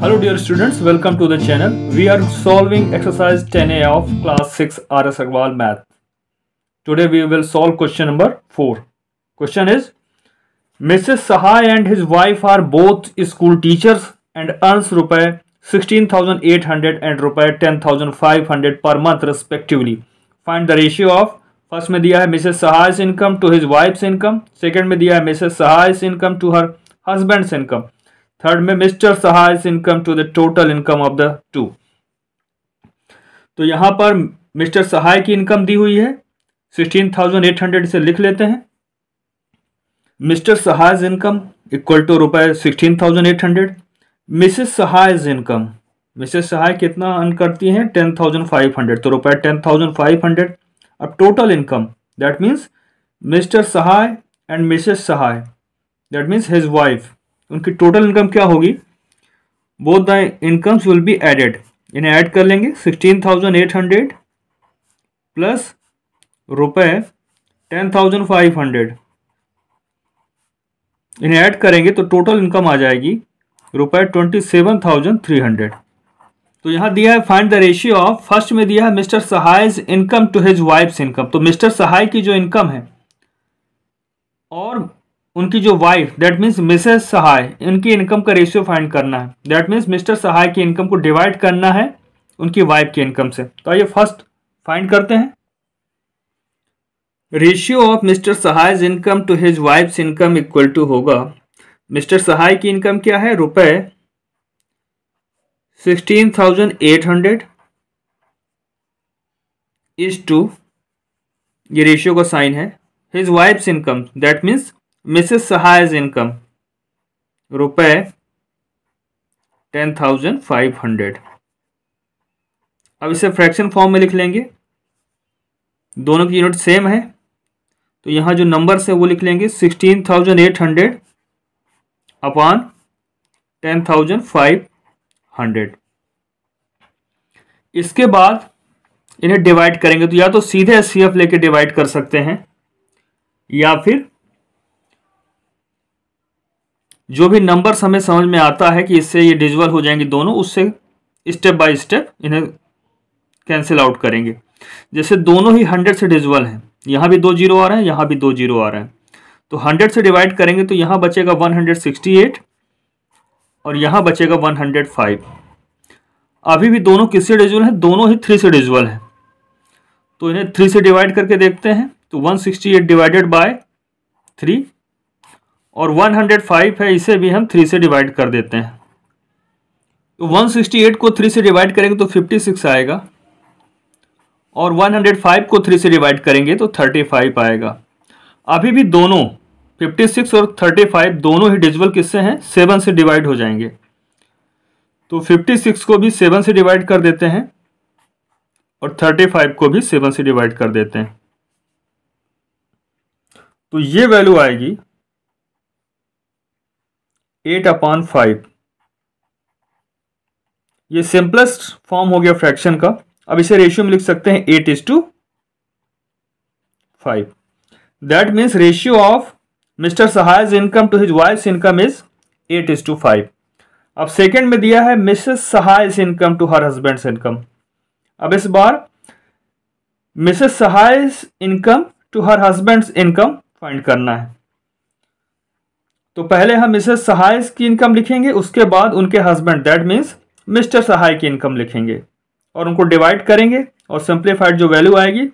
Hello dear students, welcome to the channel. We are solving exercise 10A of class 6 RS Agrawal math. Today we will solve question number 4. Question is, Mrs. Sahai and his wife are both school teachers and earns Rs. 16,800 and Rs. 10,500 per month respectively. Find the ratio of first में दिया है Mrs Sahay's income to his wife's income second में दिया है Mrs Sahay's income to her husband's income third में Mr Sahay's income to the total income of the two तो यहां पर मिस्टर सहाय की इनकम दी हुई है सिक्सटीन थाउजेंड एट हंड्रेड से लिख लेते हैं Mr Sahay's income equal to rupaye sixteen thousand eight hundred Mrs Sahay's income Mrs Sahay कितना अर्न करती हैं टेन थाउजेंड फाइव हंड्रेड तो rupaye ten thousand five hundred अब total income that means Mr Sahay and Mrs Sahay that means his wife उनकी total income क्या होगी both the incomes will be added इन्हें add कर लेंगे sixteen thousand eight hundred plus rupaye ten thousand five hundred इन्हें add करेंगे तो टोटल इनकम आ जाएगी rupaye twenty seven thousand three hundred तो यहाँ दिया है find the ratio of first में दिया है Mr Sahay's income to his wife's income तो मिस्टर सहाय की जो इनकम है और उनकी जो wife that means Mrs Sahay उनकी इनकम का रेशियो फाइंड करना है दैट मीन्स मिस्टर सहाय की इनकम को डिवाइड करना है उनकी वाइफ की इनकम से तो आइए फर्स्ट फाइंड करते हैं ratio of Mr Sahay income to his wife income equal to होगा मिस्टर सहाय की इनकम क्या है rupaye sixteen thousand eight hundred is to ये रेशियो का साइन है his wife's income that means Mrs Sahay's income rupaye ten thousand five hundred अब इसे fraction form में लिख लेंगे दोनों की यूनिट सेम है तो यहाँ जो नंबर है वो लिख लेंगे sixteen thousand eight hundred upon ten thousand five hundred इसके बाद इन्हें डिवाइड करेंगे तो या तो सीधे सी एफ लेके डिवाइड कर सकते हैं या फिर जो भी नंबर हमें समझ में आता है कि इससे ये डिजिबल हो जाएंगे दोनों उससे स्टेप बाय स्टेप इन्हें कैंसिल आउट करेंगे जैसे दोनों ही हंड्रेड से डिजिबल हैं यहाँ भी दो जीरो आ रहे हैं यहाँ भी दो जीरो आ रहे हैं तो हंड्रेड से डिवाइड करेंगे तो यहाँ बचेगा वन हंड्रेड सिक्सटी एट और यहाँ बचेगा वन हंड्रेड फाइव अभी भी दोनों किससे डिजिबल हैं दोनों ही थ्री से डिजिबल हैं तो इन्हें थ्री से डिवाइड करके देखते हैं तो one sixty eight divided by three और 105 है इसे भी हम थ्री से डिवाइड कर देते हैं तो 168 को थ्री से डिवाइड करेंगे तो 56 आएगा और 105 को थ्री से डिवाइड करेंगे तो 35 आएगा अभी भी दोनों 56 और 35 दोनों ही डिजिबल किससे हैं सेवन से डिवाइड हो जाएंगे तो 56 को भी सेवन से डिवाइड कर देते हैं और 35 को भी सेवन से डिवाइड कर देते हैं तो ये वैल्यू आएगी एट अपॉन फाइव ये सिंपलेस्ट फॉर्म हो गया फ्रैक्शन का अब इसे रेशियो में लिख सकते हैं eight is to five that means ratio of Mr Sahay's income to his wife income is eight is to five अब सेकेंड में दिया है Mrs Sahay's income to her husband income अब इस बार Mrs Sahay's income to her husband income find करना है तो पहले हम मिसेस सहाय की इनकम लिखेंगे उसके बाद उनके husband that means Mr Sahay की इनकम लिखेंगे और उनको डिवाइड करेंगे और सिंप्लीफाइड जो वैल्यू आएगी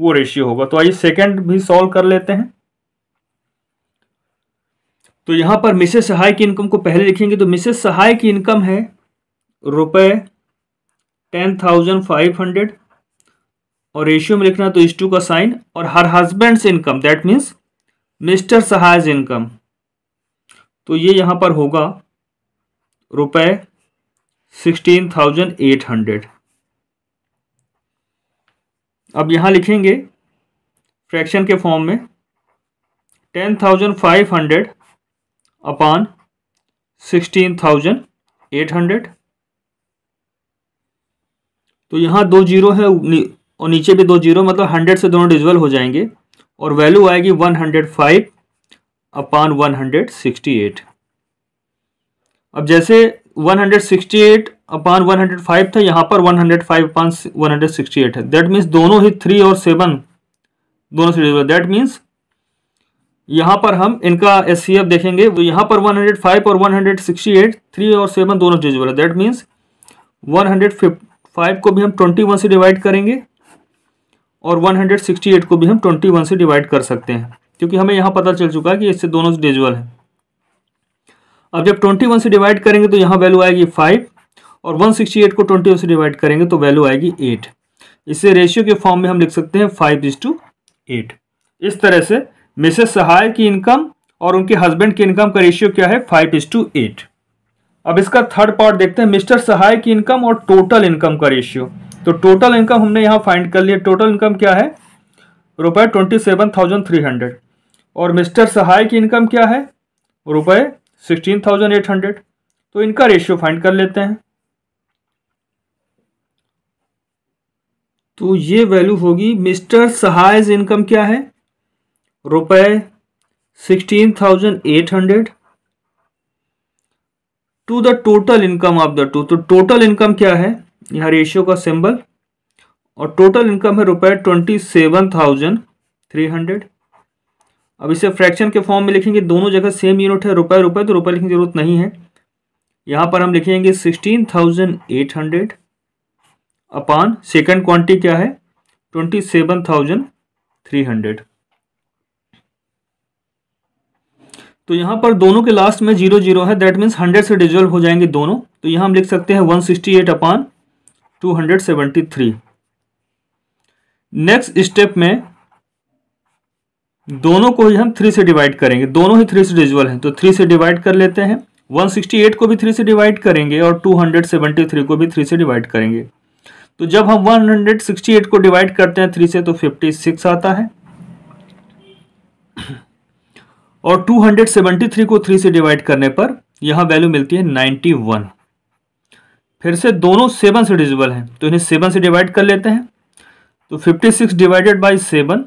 वो रेशियो होगा तो आइए सेकंड भी सॉल्व कर लेते हैं तो यहाँ पर मिसेस सहाय की इनकम को पहले लिखेंगे तो मिसेस सहाय की इनकम है rupaye ten thousand five hundred और रेशियो में लिखना तो इस टू का साइन और her husband income that means Mr Sahay's income तो ये यहाँ पर होगा रुपए सिक्सटीन थाउजेंड एट हंड्रेड अब यहाँ लिखेंगे फ्रैक्शन के फॉर्म में ten thousand five hundred upon sixteen thousand eight hundred तो यहाँ दो जीरो है और नीचे भी दो जीरो मतलब हंड्रेड से दोनों डिजवल हो जाएंगे और वैल्यू आएगी one hundred five upon one hundred sixty eight अब जैसे one hundred sixty eight upon one hundred five था यहाँ पर one hundred five upon one hundred sixty eight है दैट मीन्स दोनों ही थ्री और सेवन दोनों से दैट मीन्स यहाँ पर हम इनका एस देखेंगे तो यहाँ पर 105 और 168 थ्री और सेवन दोनों डिविजिबल है that means one hundred five को भी हम ट्वेंटी वन से डिवाइड करेंगे और 168 को भी हम ट्वेंटी वन से डिवाइड कर सकते हैं क्योंकि हमें यहाँ पता चल चुका है कि इससे दोनों से डिजुअल है अब जब ट्वेंटी वन से डिवाइड करेंगे तो यहाँ वैल्यू आएगी फाइव और वन सिक्सटी एट को ट्वेंटी वन से डिवाइड करेंगे तो वैल्यू आएगी एट इसे रेशियो के फॉर्म में हम लिख सकते हैं फाइव इज टू एट इस तरह से मिसेस सहाय की इनकम और उनके हस्बैंड की इनकम का रेशियो क्या है फाइव इज टू एट अब इसका थर्ड पार्ट देखते हैं मिस्टर सहाय की इनकम और टोटल इनकम का रेशियो तो टोटल इनकम हमने यहाँ फाइंड कर लिया टोटल इनकम क्या है rupaye twenty seven thousand three hundred और मिस्टर सहाय की इनकम क्या है rupaye sixteen thousand eight hundred तो इनका रेशियो फाइंड कर लेते हैं तो ये वैल्यू होगी मिस्टर सहाय इनकम क्या है rupaye sixteen thousand eight hundred to the total income of the two तो टोटल इनकम क्या है यहाँ रेशियो का सिंबल और टोटल इनकम है rupaye twenty seven thousand three hundred अब इसे फ्रैक्शन के फॉर्म में लिखेंगे दोनों जगह सेम यूनिट है रुपए रुपए तो रुपए लिखने की जरूरत नहीं है यहाँ पर हम लिखेंगे sixteen thousand eight hundred upon second quantity क्या है twenty seven thousand three hundred तो यहाँ पर दोनों के लास्ट में जीरो जीरो है दैट मीन्स हंड्रेड से डिजोल्व हो जाएंगे दोनों तो यहाँ हम लिख सकते हैं one sixty eight upon two hundred seventy three next step में दोनों को ही हम थ्री से डिवाइड करेंगे दोनों ही थ्री से डिजिबल हैं तो थ्री से डिवाइड कर लेते हैं 168 को भी थ्री से डिवाइड करेंगे और 273 को भी थ्री से डिवाइड करेंगे तो जब हम 168 को डिवाइड करते हैं थ्री से तो 56 आता है और 273 को थ्री से डिवाइड करने पर यहां वैल्यू मिलती है 91 फिर से दोनों सेवन से डिजिबल हैं तो इन्हें सेवन से डिवाइड कर लेते हैं तो six divided by seven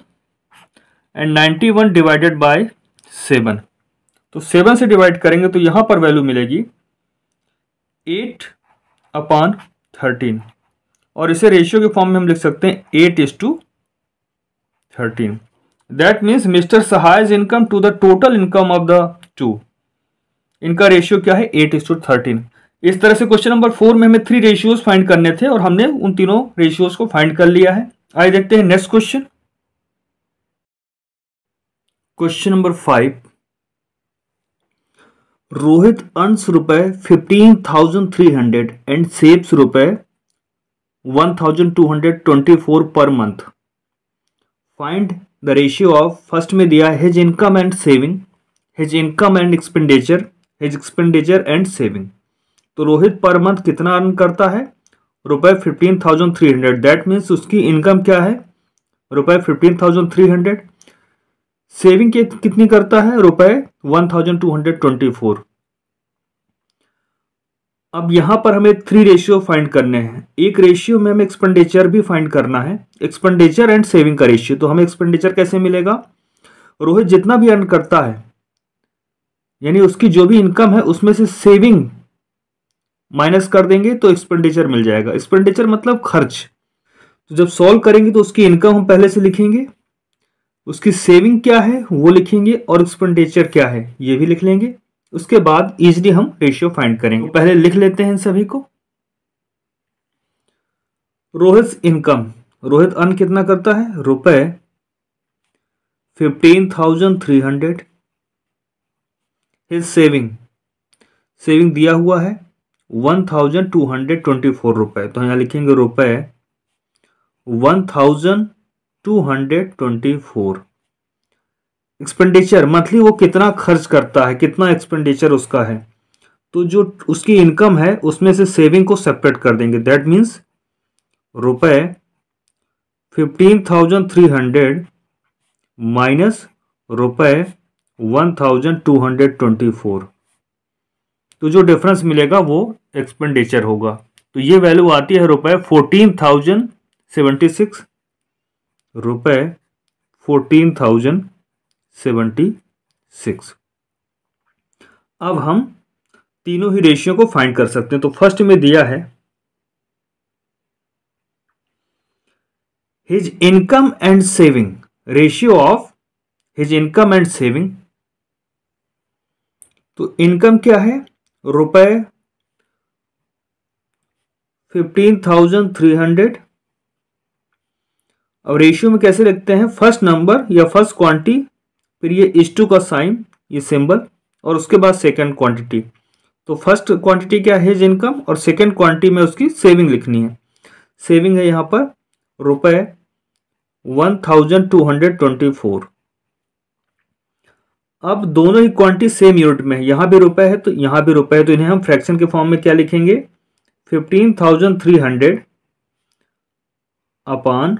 and ninety one divided by seven तो सेवन से डिवाइड करेंगे तो यहाँ पर वैल्यू मिलेगी एट अपॉन थर्टीन और इसे रेशियो के फॉर्म में हम लिख सकते हैं eight is to thirteen that means Mr Sahay's income to the total income of the two इनका रेशियो क्या है एट इज टू थर्टीन इस तरह से क्वेश्चन नंबर फोर में हमें थ्री रेशियोज फाइंड करने थे और हमने उन तीनों रेशियोज को फाइंड कर लिया है आइए देखते हैं next question question number five Rohit earns rupaye fifteen thousand three hundred and saves rupaye one thousand two hundred twenty four per month find the ratio of first में दिया his income and saving his income and expenditure his expenditure and saving तो Rohit per month कितना earn करता है रुपए fifteen thousand three hundred that means उसकी income क्या है रुपए fifteen thousand three hundred saving कितनी करता है rupaye one thousand two hundred twenty four अब यहां पर हमें थ्री रेशियो फाइंड करने हैं एक रेशियो में हमें एक्सपेंडिचर भी फाइंड करना है एक्सपेंडिचर एंड सेविंग का रेशियो तो हमें एक्सपेंडिचर कैसे मिलेगा रोहित जितना भी अर्न करता है यानी उसकी जो भी इनकम है उसमें से सेविंग माइनस कर देंगे तो एक्सपेंडिचर मिल जाएगा एक्सपेंडिचर मतलब खर्च तो जब सॉल्व करेंगे तो उसकी इनकम हम पहले से लिखेंगे उसकी सेविंग क्या है वो लिखेंगे और एक्सपेंडिचर क्या है ये भी लिख लेंगे उसके बाद इजिली हम रेशियो फाइंड करेंगे पहले लिख लेते हैं इन सभी को रोहित इनकम रोहित अन्न कितना करता है रुपए fifteen thousand three hundred his saving saving दिया हुआ है one thousand two hundred twenty four rupaye तो यहां लिखेंगे रुपए वन थाउजेंड 224 एक्सपेंडिचर मंथली वो कितना खर्च करता है कितना एक्सपेंडिचर उसका है तो जो उसकी इनकम है उसमें से सेविंग को सेपरेट कर देंगे that means rupaye fifteen thousand three hundred minus rupaye one thousand two hundred twenty four तो जो डिफरेंस मिलेगा वो एक्सपेंडिचर होगा तो ये वैल्यू आती है rupaye fourteen thousand seventy six rupaye fourteen thousand seventy six अब हम तीनों ही रेशियो को फाइंड कर सकते हैं तो फर्स्ट में दिया है his income and saving ratio of his income and saving तो इनकम क्या है रुपए फिफ्टीन थाउजेंड थ्री हंड्रेड अब रेशियो में कैसे लिखते हैं फर्स्ट नंबर या फर्स्ट क्वांटिटी फिर ये इस टू का साइन ये सिंबल और उसके बाद सेकंड क्वांटिटी तो फर्स्ट क्वांटिटी क्या है इनकम और सेकंड क्वांटिटी में उसकी सेविंग लिखनी है सेविंग है यहाँ पर रुपये one thousand two hundred twenty four अब दोनों ही क्वांटिटी सेम यूनिट में है यहाँ भी रुपए है तो यहाँ भी रुपए है तो इन्हें हम फ्रैक्शन के फॉर्म में क्या लिखेंगे fifteen thousand three hundred upon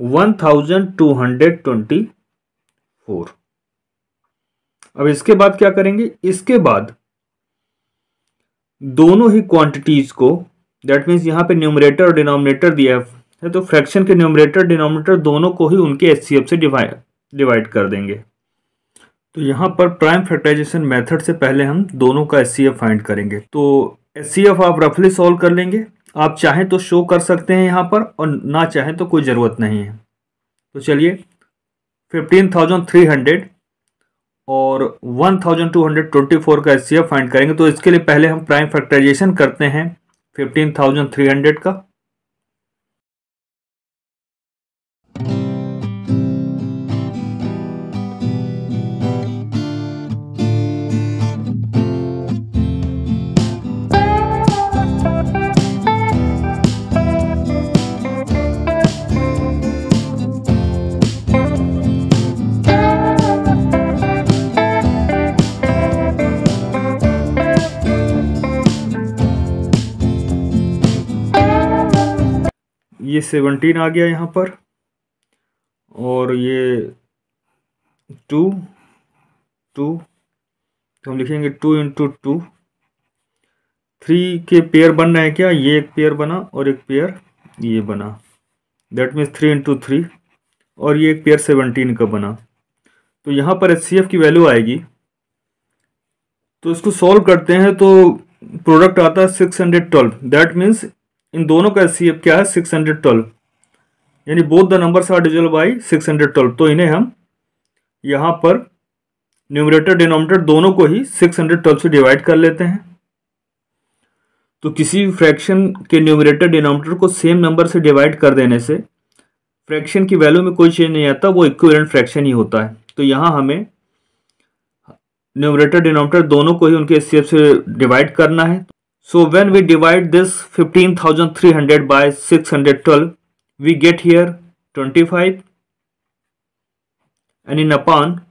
1224 two hundred twenty four अब इसके बाद क्या करेंगे इसके बाद दोनों ही क्वांटिटीज को दैट मीन्स यहाँ पे न्यूमरेटर और डिनोमिनेटर दिया है तो फ्रैक्शन के न्यूमरेटर डिनोमिनेटर दोनों को ही उनके एच से डिवाइड कर देंगे तो यहाँ पर प्राइम फैक्टराइजेशन मेथड से पहले हम दोनों का एस फाइंड करेंगे तो एस आप रफली सॉल्व कर लेंगे आप चाहें तो शो कर सकते हैं यहाँ पर और ना चाहें तो कोई ज़रूरत नहीं है तो चलिए फिफ्टीन थाउजेंड थ्री हंड्रेड और one thousand two hundred twenty four का एच फाइंड करेंगे तो इसके लिए पहले हम प्राइम फैक्टराइजेशन करते हैं फिफ्टीन थाउजेंड थ्री हंड्रेड का ये सेवनटीन आ गया यहाँ पर और ये टू टू तो हम लिखेंगे टू इंटू टू थ्री के पेयर बन रहे हैं क्या ये एक पेयर बना और एक पेयर ये बना that means three into three और ये एक पेयर सेवनटीन का बना तो यहाँ पर एच की वैल्यू आएगी तो इसको सॉल्व करते हैं तो प्रोडक्ट आता है six hundred twelve that means इन दोनों का एस क्या है सिक्स हंड्रेड ट्वेल्व यानी both the numbers are divisible by six hundred twelve तो इन्हें हम यहाँ पर न्यूमरेटर डिनोमिनेटर दोनों को ही सिक्स हंड्रेड ट्वेल्व से डिवाइड कर लेते हैं तो किसी भी फ्रैक्शन के न्यूमरेटर डिनोमिनेटर को सेम नंबर से डिवाइड कर देने से फ्रैक्शन की वैल्यू में कोई चेंज नहीं आता वो इक्वेलेंट फ्रैक्शन ही होता है तो यहाँ हमें न्यूमरेटर डिनोमिनेटर दोनों को ही उनके एस से डिवाइड करना है So when we divide this 15,300 by 612, we get here 25 and in upon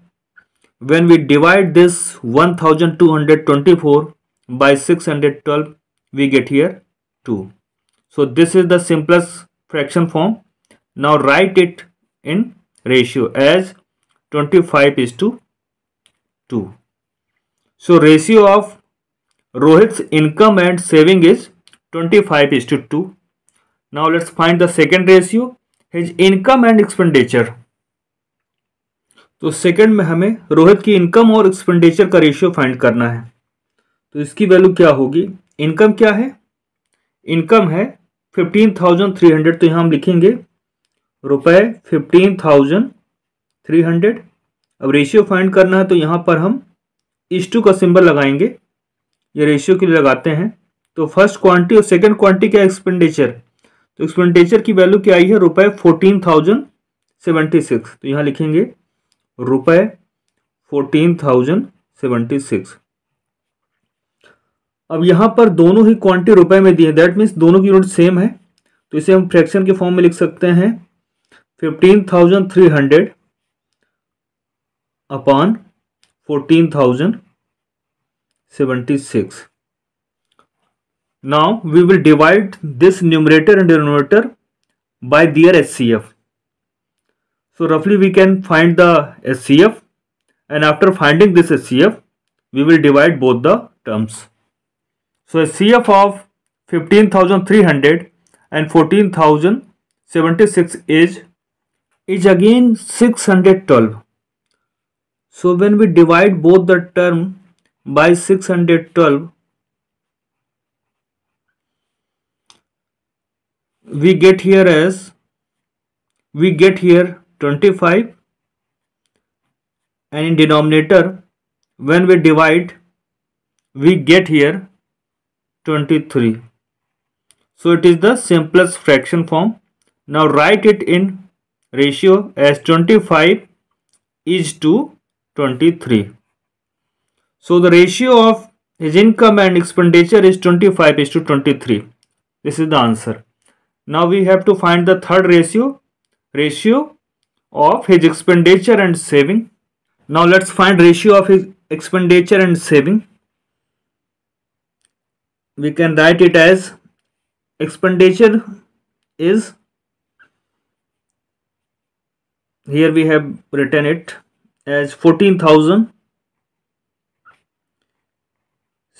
when we divide this 1224 by 612 we get here 2 so this is the simplest fraction form now write it in ratio as 25 is to 2 so ratio of income and saving is twenty five is to two now let's find the second ratio his income and expenditure तो second में हमें रोहित की income और expenditure का ratio find करना है तो इसकी वैल्यू क्या होगी इनकम क्या है इनकम है फिफ्टीन थाउजेंड थ्री हंड्रेड तो यहाँ हम लिखेंगे रुपए फिफ्टीन थाउजेंड थ्री हंड्रेड अब रेशियो फाइंड करना है तो यहाँ पर हम इस टू का सिंबल लगाएंगे या रेशियो के लिए लगाते हैं तो फर्स्ट क्वांटिटी और सेकंड क्वांटिटी क्या एक्सपेंडिचर तो एक्सपेंडिचर की वैल्यू क्या आई है रुपये फोर्टीन थाउजेंड सेवेंटी सिक्स तो यहाँ लिखेंगे रुपये फोर्टीन थाउजेंड सेवेंटी सिक्स अब यहाँ पर दोनों ही क्वांटिटी रुपए में दी है दैट मीन्स दोनों की यूनिट सेम है तो इसे हम फ्रैक्शन के फॉर्म में लिख सकते हैं fifteen thousand three hundred upon fourteen thousand 76 now we will divide this numerator and denominator by their SCF. so roughly we can find the SCF, and after finding this SCF, we will divide both the terms so SCF of 15,300 and 14,076 is is again 612 so when we divide both the term by 612 we get here as we get here 25 and in denominator when we divide we get here 23 so it is the simplest fraction form now write it in ratio as 25 is to 23 so the ratio of his income and expenditure is 25 is to 23. This is the answer. Now we have to find the third ratio, ratio of his expenditure and saving. Now let's find ratio of his expenditure and saving. We can write it as expenditure is here we have written it as 14,000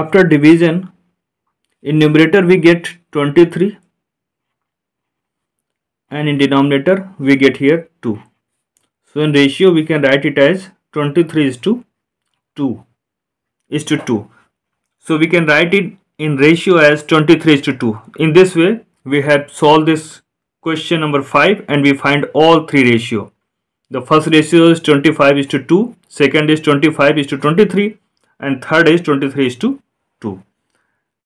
After division, in numerator we get 23 and in denominator we get here 2. So in ratio we can write it as 23 is to 2 is to 2. So we can write it in ratio as 23 is to 2. In this way we have solved this question number 5 and we find all three ratio. The first ratio is 25 is to 2, second is 25 is to 23 and third is 23 is to 2